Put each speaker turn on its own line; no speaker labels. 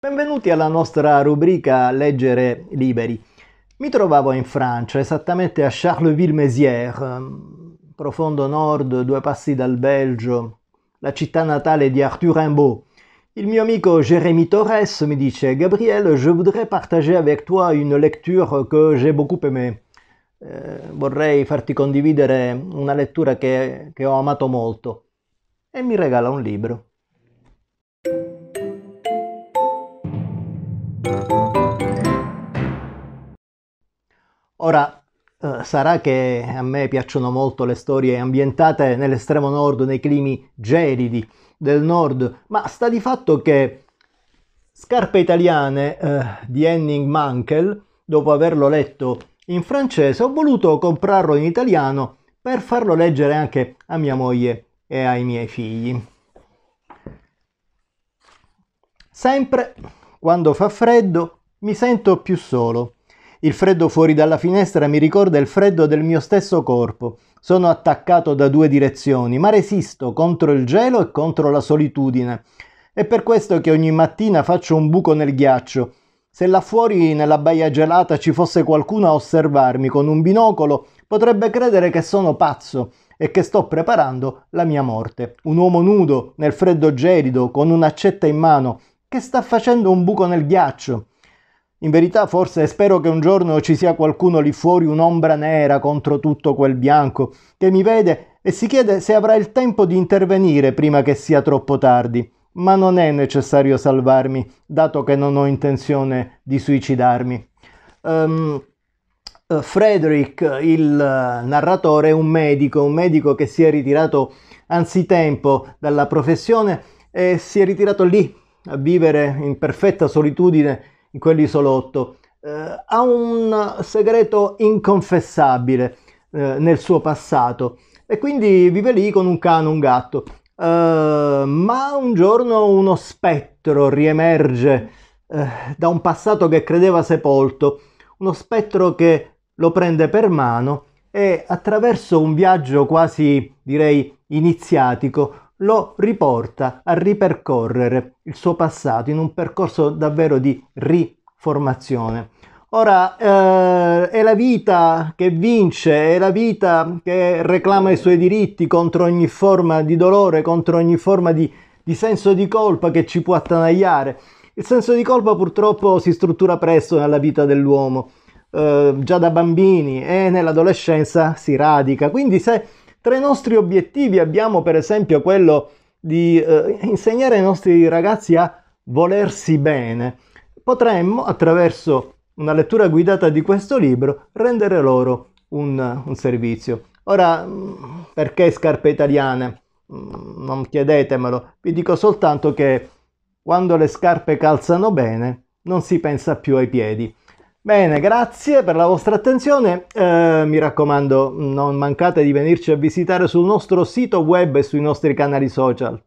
Benvenuti alla nostra rubrica Leggere liberi. Mi trovavo in Francia, esattamente a Charleville-Mézières, ehm, profondo nord, due passi dal Belgio, la città natale di Arthur Rimbaud. Il mio amico Jérémy Torres mi dice Gabriel, je voudrais partager avec toi une lecture que j'ai beaucoup aimée. Eh, vorrei farti condividere una lettura che, che ho amato molto. E mi regala un libro. Ora, eh, sarà che a me piacciono molto le storie ambientate nell'estremo nord, nei climi gelidi del nord, ma sta di fatto che Scarpe italiane eh, di Henning Mankel, dopo averlo letto in francese, ho voluto comprarlo in italiano per farlo leggere anche a mia moglie e ai miei figli. Sempre quando fa freddo mi sento più solo. Il freddo fuori dalla finestra mi ricorda il freddo del mio stesso corpo. Sono attaccato da due direzioni, ma resisto contro il gelo e contro la solitudine. È per questo che ogni mattina faccio un buco nel ghiaccio. Se là fuori nella baia gelata ci fosse qualcuno a osservarmi con un binocolo, potrebbe credere che sono pazzo e che sto preparando la mia morte. Un uomo nudo, nel freddo gelido, con un'accetta in mano, che sta facendo un buco nel ghiaccio. In verità forse spero che un giorno ci sia qualcuno lì fuori, un'ombra nera contro tutto quel bianco, che mi vede e si chiede se avrà il tempo di intervenire prima che sia troppo tardi. Ma non è necessario salvarmi, dato che non ho intenzione di suicidarmi. Um, Frederick, il eh, narratore, è un medico, un medico che si è ritirato anzitempo dalla professione e si è ritirato lì a vivere in perfetta solitudine in quell'isolotto, eh, ha un segreto inconfessabile eh, nel suo passato e quindi vive lì con un cane, un gatto. Eh, ma un giorno uno spettro riemerge eh, da un passato che credeva sepolto, uno spettro che lo prende per mano e attraverso un viaggio quasi direi iniziatico lo riporta a ripercorrere il suo passato in un percorso davvero di riformazione. Ora eh, è la vita che vince, è la vita che reclama i suoi diritti contro ogni forma di dolore, contro ogni forma di, di senso di colpa che ci può attanagliare. Il senso di colpa purtroppo si struttura presto nella vita dell'uomo, eh, già da bambini e nell'adolescenza si radica. Quindi se tra i nostri obiettivi abbiamo per esempio quello di eh, insegnare ai nostri ragazzi a volersi bene. Potremmo, attraverso una lettura guidata di questo libro, rendere loro un, un servizio. Ora, mm, perché scarpe italiane? Mm, non chiedetemelo, vi dico soltanto che quando le scarpe calzano bene non si pensa più ai piedi. Bene, grazie per la vostra attenzione. Eh, mi raccomando, non mancate di venirci a visitare sul nostro sito web e sui nostri canali social.